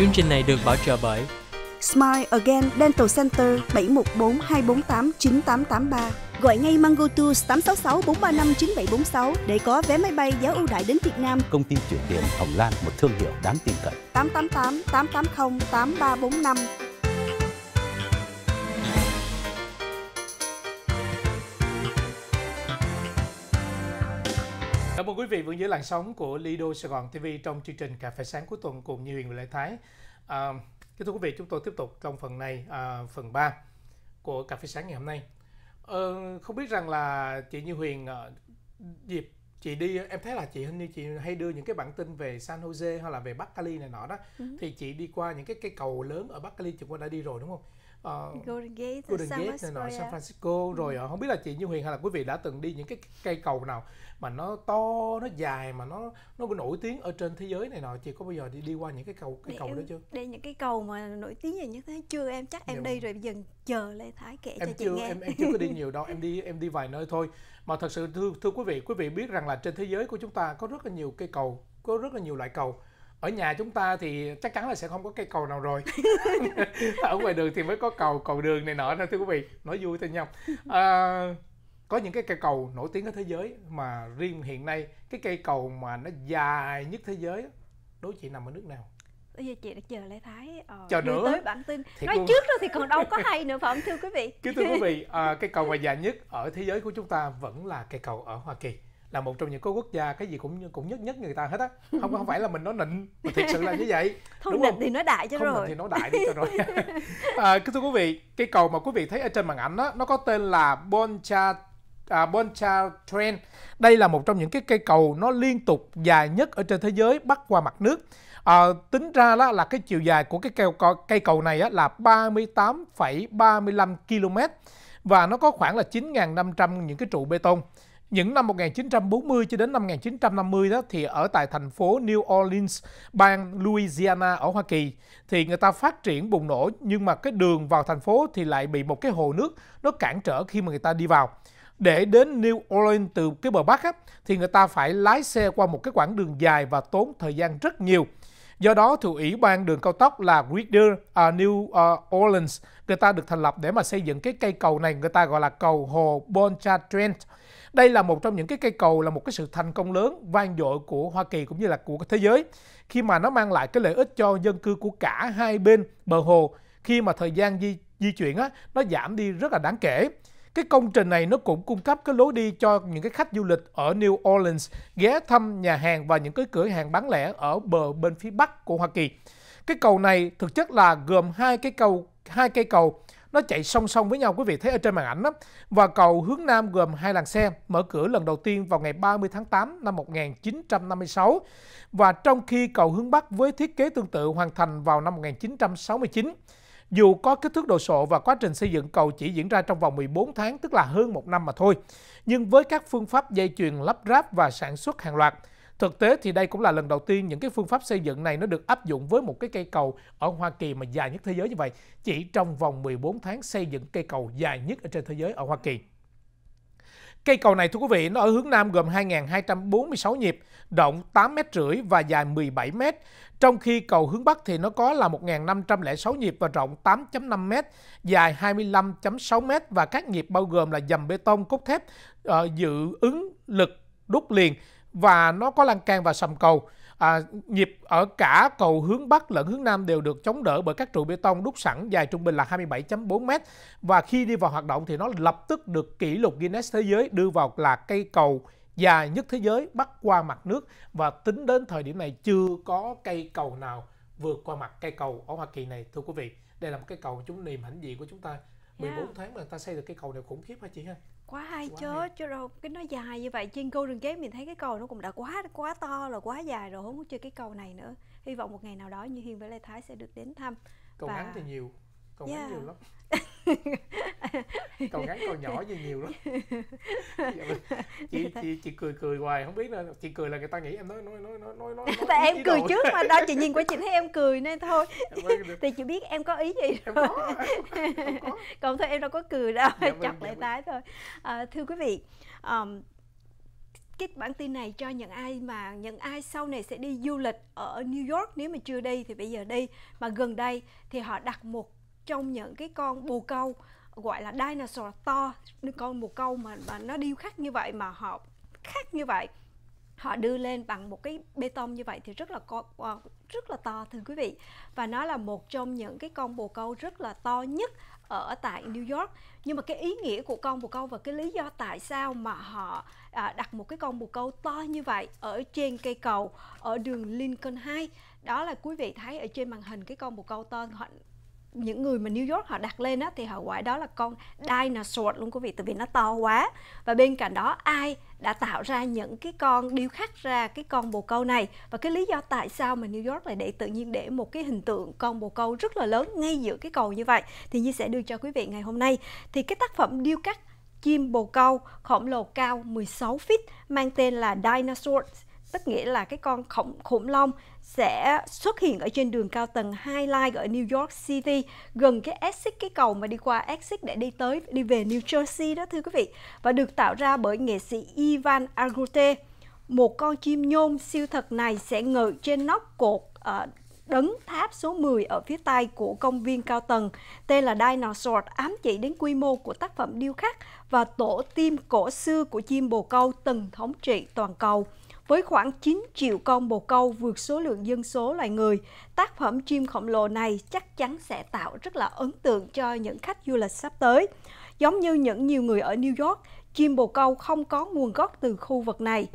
Chương trình này được bảo trợ bởi Smile Again Dental Center 714 248 9883. Gọi ngay Mango Tours 866 435 9746 để có vé máy bay giá ưu đãi đến Việt Nam. Công ty chuyển tiền Hồng Lan một thương hiệu đáng tin cậy. 888 880 8345 Cảm ơn quý vị vẫn giữ làn sóng của Lido Sài Gòn TV trong chương trình Cà phê sáng cuối tuần cùng Như Huyền và Lê Thái. À, kính thưa quý vị, chúng tôi tiếp tục trong phần này, à, phần 3 của Cà phê sáng ngày hôm nay. À, không biết rằng là chị Như Huyền à, dịp chị đi em thấy là chị hình như chị hay đưa những cái bản tin về San Jose hay là về Bắc Cali này nọ đó ừ. thì chị đi qua những cái cây cầu lớn ở Bắc Cali chị cũng đã đi rồi đúng không? uh, Golden Gate, Golden Gate này nọ, San Francisco rồi uh, không biết là chị Như Huyền hay là quý vị đã từng đi những cái cây cầu nào mà nó to, nó dài mà nó nó nổi tiếng ở trên thế giới này nọ chị có bao giờ đi đi qua những cái cầu cái để cầu em, đó chưa? Đây những cái cầu mà nổi tiếng như thế chưa em chắc em Nhưng dạ đi vâng. rồi dần chờ Lê Thái kể em cho chị nghe. Em em chưa có đi nhiều đâu, em đi em đi vài nơi thôi. Mà thật sự thưa, thưa quý vị, quý vị biết rằng là trên thế giới của chúng ta có rất là nhiều cây cầu, có rất là nhiều loại cầu ở nhà chúng ta thì chắc chắn là sẽ không có cây cầu nào rồi ở ngoài đường thì mới có cầu cầu đường này nọ thôi thưa quý vị nói vui thôi nhau à, có những cái cây cầu nổi tiếng ở thế giới mà riêng hiện nay cái cây cầu mà nó dài nhất thế giới đối chị nằm ở nước nào bây giờ chị đã chờ lê thái ờ, chờ nữa tới bản tin Thiệt nói luôn. trước đó thì còn đâu có hay nữa phải không thưa quý vị chứ thưa quý vị à, cây cầu mà dài nhất ở thế giới của chúng ta vẫn là cây cầu ở hoa kỳ là một trong những cái quốc gia cái gì cũng cũng nhất nhất người ta hết á không không phải là mình nói nịnh mà thực sự là như vậy không đúng không? thì nói đại cho không rồi thì nói đại đi cho rồi à, thưa quý vị cái cầu mà quý vị thấy ở trên màn ảnh đó nó có tên là Boncha à, Boncha Train đây là một trong những cái cây cầu nó liên tục dài nhất ở trên thế giới bắc qua mặt nước à, tính ra đó là cái chiều dài của cái cây cầu, cây cầu này á, là 38,35 km và nó có khoảng là 9.500 những cái trụ bê tông những năm 1940 cho đến năm 1950 đó thì ở tại thành phố New Orleans, bang Louisiana ở Hoa Kỳ thì người ta phát triển bùng nổ nhưng mà cái đường vào thành phố thì lại bị một cái hồ nước nó cản trở khi mà người ta đi vào. Để đến New Orleans từ cái bờ Bắc á, thì người ta phải lái xe qua một cái quãng đường dài và tốn thời gian rất nhiều. Do đó, thủ ủy ban đường cao tốc là Greater uh, à, New uh, Orleans, người ta được thành lập để mà xây dựng cái cây cầu này, người ta gọi là cầu Hồ Boncha Trent. Đây là một trong những cái cây cầu là một cái sự thành công lớn vang dội của Hoa Kỳ cũng như là của thế giới khi mà nó mang lại cái lợi ích cho dân cư của cả hai bên bờ hồ khi mà thời gian di di chuyển á, nó giảm đi rất là đáng kể. Cái công trình này nó cũng cung cấp cái lối đi cho những cái khách du lịch ở New Orleans ghé thăm nhà hàng và những cái cửa hàng bán lẻ ở bờ bên phía bắc của Hoa Kỳ. Cái cầu này thực chất là gồm hai cái cầu hai cây cầu nó chạy song song với nhau quý vị thấy ở trên màn ảnh đó. Và cầu hướng Nam gồm hai làn xe mở cửa lần đầu tiên vào ngày 30 tháng 8 năm 1956 và trong khi cầu hướng Bắc với thiết kế tương tự hoàn thành vào năm 1969. Dù có kích thước đồ sộ và quá trình xây dựng cầu chỉ diễn ra trong vòng 14 tháng, tức là hơn một năm mà thôi, nhưng với các phương pháp dây chuyền lắp ráp và sản xuất hàng loạt, Thực tế thì đây cũng là lần đầu tiên những cái phương pháp xây dựng này nó được áp dụng với một cái cây cầu ở Hoa Kỳ mà dài nhất thế giới như vậy, chỉ trong vòng 14 tháng xây dựng cây cầu dài nhất ở trên thế giới ở Hoa Kỳ. Cây cầu này thưa quý vị, nó ở hướng nam gồm 2.246 nhịp, rộng 8 m rưỡi và dài 17 m. Trong khi cầu hướng bắc thì nó có là 1.506 nhịp và rộng 8.5 m, dài 25.6 m và các nhịp bao gồm là dầm bê tông, cốt thép, ờ, dự ứng lực đúc liền và nó có lan can và sầm cầu. À, nhịp ở cả cầu hướng Bắc lẫn hướng Nam đều được chống đỡ bởi các trụ bê tông đúc sẵn dài trung bình là 27.4 m và khi đi vào hoạt động thì nó lập tức được kỷ lục Guinness thế giới đưa vào là cây cầu dài nhất thế giới bắc qua mặt nước và tính đến thời điểm này chưa có cây cầu nào vượt qua mặt cây cầu ở Hoa Kỳ này thưa quý vị. Đây là một cái cầu chúng niềm hãnh diện của chúng ta. 14 yeah. tháng mà người ta xây được cây cầu này khủng khiếp hả chị ha? quá hay quá chớ hay. chứ đâu cái nó dài như vậy trên golden gate mình thấy cái cầu nó cũng đã quá quá to là quá dài rồi không muốn chơi cái cầu này nữa hy vọng một ngày nào đó như hiên với lê thái sẽ được đến thăm cầu và... ngắn thì nhiều con yeah. ngắn nhiều lắm còn ngắn còn nhỏ gì nhiều lắm chị, chị chị cười cười hoài không biết nữa chị cười là người ta nghĩ em nói nói nói nói nói nói tại em cười đầu. trước mà đó chị nhìn qua chị thấy em cười nên thôi dạ vâng, dạ vâng. thì chị biết em có ý gì em rồi có. Em có. còn thôi em đâu có cười đâu dạ vâng, chọc dạ lại dạ tái thôi à, thưa quý vị um, cái bản tin này cho những ai mà những ai sau này sẽ đi du lịch ở New York nếu mà chưa đi thì bây giờ đi mà gần đây thì họ đặt một trong những cái con bồ câu gọi là dinosaur to con bồ câu mà, mà nó điêu khắc như vậy mà họ khắc như vậy họ đưa lên bằng một cái bê tông như vậy thì rất là co, ờ, rất là to thưa quý vị và nó là một trong những cái con bồ câu rất là to nhất ở tại New York nhưng mà cái ý nghĩa của con bồ câu và cái lý do tại sao mà họ à, đặt một cái con bồ câu to như vậy ở trên cây cầu ở đường Lincoln 2 đó là quý vị thấy ở trên màn hình cái con bồ câu to họ những người mà New York họ đặt lên á thì họ gọi đó là con dinosaur luôn quý vị tại vì nó to quá và bên cạnh đó ai đã tạo ra những cái con điêu khắc ra cái con bồ câu này và cái lý do tại sao mà New York lại để tự nhiên để một cái hình tượng con bồ câu rất là lớn ngay giữa cái cầu như vậy thì Nhi sẽ đưa cho quý vị ngày hôm nay thì cái tác phẩm điêu khắc chim bồ câu khổng lồ cao 16 feet mang tên là dinosaur, tức nghĩa là cái con khổng khủng long sẽ xuất hiện ở trên đường cao tầng Highline ở New York City gần cái exit cái cầu mà đi qua exit để đi tới đi về New Jersey đó thưa quý vị và được tạo ra bởi nghệ sĩ Ivan Agute một con chim nhôn siêu thật này sẽ ngự trên nóc cột ở ờ, đấng tháp số 10 ở phía tây của công viên cao tầng tên là Dinosaur ám chỉ đến quy mô của tác phẩm điêu khắc và tổ tiên cổ xưa của chim bồ câu từng thống trị toàn cầu. Với khoảng 9 triệu con bồ câu vượt số lượng dân số loài người, tác phẩm chim khổng lồ này chắc chắn sẽ tạo rất là ấn tượng cho những khách du lịch sắp tới. Giống như những nhiều người ở New York, chim bồ câu không có nguồn gốc từ khu vực này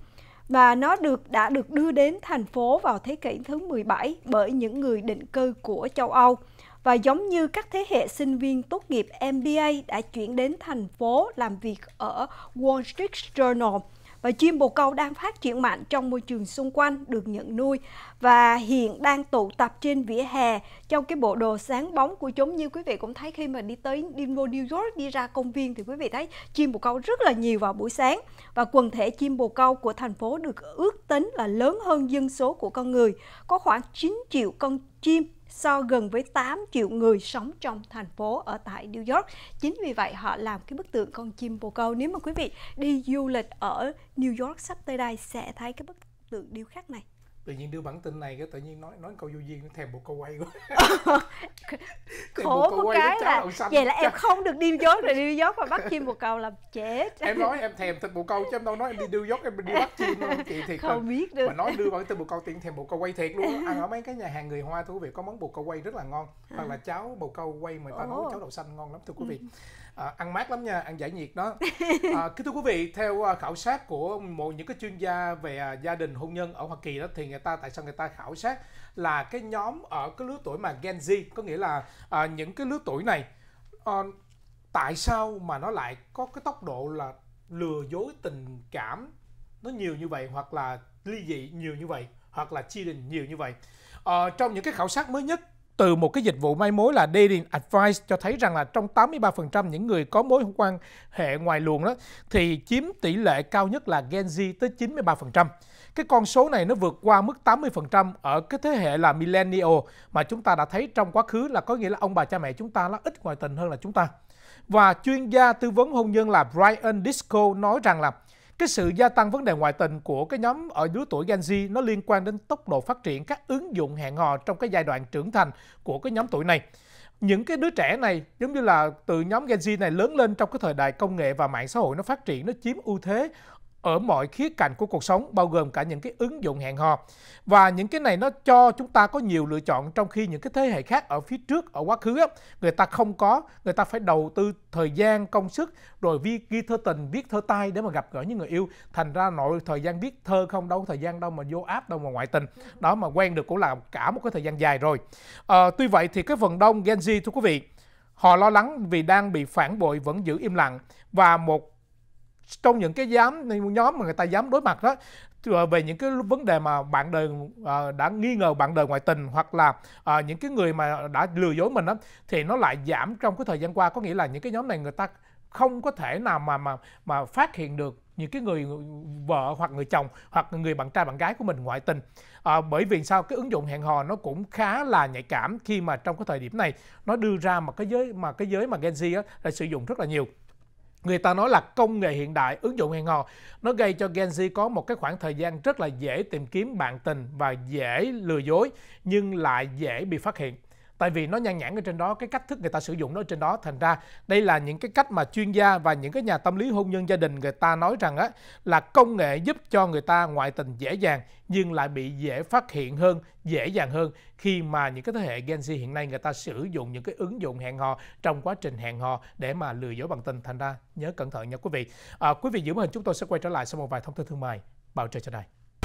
và nó được đã được đưa đến thành phố vào thế kỷ thứ 17 bởi những người định cư của châu Âu. Và giống như các thế hệ sinh viên tốt nghiệp MBA đã chuyển đến thành phố làm việc ở Wall Street Journal, và chim bồ câu đang phát triển mạnh trong môi trường xung quanh được nhận nuôi và hiện đang tụ tập trên vỉa hè trong cái bộ đồ sáng bóng của chúng như quý vị cũng thấy khi mà đi tới đi vô New York đi ra công viên thì quý vị thấy chim bồ câu rất là nhiều vào buổi sáng và quần thể chim bồ câu của thành phố được ước tính là lớn hơn dân số của con người có khoảng 9 triệu con chim so gần với 8 triệu người sống trong thành phố ở tại New York. Chính vì vậy họ làm cái bức tượng con chim bồ câu. Nếu mà quý vị đi du lịch ở New York sắp tới đây sẽ thấy cái bức tượng điêu khắc này tự nhiên đưa bản tin này cái tự nhiên nói nói câu vô duyên nó thèm bộ câu quay quá khổ câu một cái là vậy là em không được đi dốt rồi đi dốt và bắt chim bồ câu làm chết em nói em thèm thịt bồ câu chứ em đâu nói em đi đưa dốt em đi bắt chim đâu chị thiệt không hơn. biết được mà nói đưa bản tin bồ câu tiện thèm bồ câu quay thiệt luôn ăn ở mấy cái nhà hàng người hoa thú vị có món bồ câu quay rất là ngon hoặc là cháo bồ câu quay mà ta Ồ. nấu cháo đậu xanh ngon lắm thưa quý vị ừ. à, ăn mát lắm nha ăn giải nhiệt đó à, kính thưa quý vị theo à, khảo sát của một những cái chuyên gia về à, gia đình hôn nhân ở hoa kỳ đó thì người ta tại sao người ta khảo sát là cái nhóm ở cái lứa tuổi mà Gen Z có nghĩa là à, những cái lứa tuổi này à, tại sao mà nó lại có cái tốc độ là lừa dối tình cảm nó nhiều như vậy hoặc là ly dị nhiều như vậy hoặc là chia đình nhiều như vậy à, trong những cái khảo sát mới nhất từ một cái dịch vụ may mối là Dating Advice cho thấy rằng là trong 83% những người có mối quan hệ ngoài luồng đó thì chiếm tỷ lệ cao nhất là Gen Z tới 93%. Cái con số này nó vượt qua mức 80% ở cái thế hệ là millennial mà chúng ta đã thấy trong quá khứ là có nghĩa là ông bà cha mẹ chúng ta là ít ngoại tình hơn là chúng ta. Và chuyên gia tư vấn hôn nhân là Brian Disco nói rằng là cái sự gia tăng vấn đề ngoại tình của cái nhóm ở lứa tuổi Gen Z nó liên quan đến tốc độ phát triển các ứng dụng hẹn hò trong cái giai đoạn trưởng thành của cái nhóm tuổi này. Những cái đứa trẻ này giống như là từ nhóm Gen Z này lớn lên trong cái thời đại công nghệ và mạng xã hội nó phát triển nó chiếm ưu thế ở mọi khía cạnh của cuộc sống bao gồm cả những cái ứng dụng hẹn hò và những cái này nó cho chúng ta có nhiều lựa chọn trong khi những cái thế hệ khác ở phía trước ở quá khứ á, người ta không có người ta phải đầu tư thời gian công sức rồi vi ghi thơ tình viết thơ tay để mà gặp gỡ những người yêu thành ra nội thời gian viết thơ không đâu thời gian đâu mà vô áp đâu mà ngoại tình đó mà quen được cũng là cả một cái thời gian dài rồi à, tuy vậy thì cái phần đông Gen Z thưa quý vị họ lo lắng vì đang bị phản bội vẫn giữ im lặng và một trong những cái dám nhóm mà người ta dám đối mặt đó về những cái vấn đề mà bạn đời à, đã nghi ngờ bạn đời ngoại tình hoặc là à, những cái người mà đã lừa dối mình đó, thì nó lại giảm trong cái thời gian qua có nghĩa là những cái nhóm này người ta không có thể nào mà mà mà phát hiện được những cái người vợ hoặc người chồng hoặc người bạn trai bạn gái của mình ngoại tình à, bởi vì sao cái ứng dụng hẹn hò nó cũng khá là nhạy cảm khi mà trong cái thời điểm này nó đưa ra mà cái giới mà cái giới mà Gen Z á, lại sử dụng rất là nhiều người ta nói là công nghệ hiện đại ứng dụng hẹn hò nó gây cho Gen Z có một cái khoảng thời gian rất là dễ tìm kiếm bạn tình và dễ lừa dối nhưng lại dễ bị phát hiện tại vì nó nhan nhản ở trên đó cái cách thức người ta sử dụng nó ở trên đó thành ra đây là những cái cách mà chuyên gia và những cái nhà tâm lý hôn nhân gia đình người ta nói rằng á là công nghệ giúp cho người ta ngoại tình dễ dàng nhưng lại bị dễ phát hiện hơn dễ dàng hơn khi mà những cái thế hệ Gen Z hiện nay người ta sử dụng những cái ứng dụng hẹn hò trong quá trình hẹn hò để mà lừa dối bằng tình thành ra nhớ cẩn thận nha quý vị à, quý vị giữ màn chúng tôi sẽ quay trở lại sau một vài thông tin thương mại bảo trợ cho đây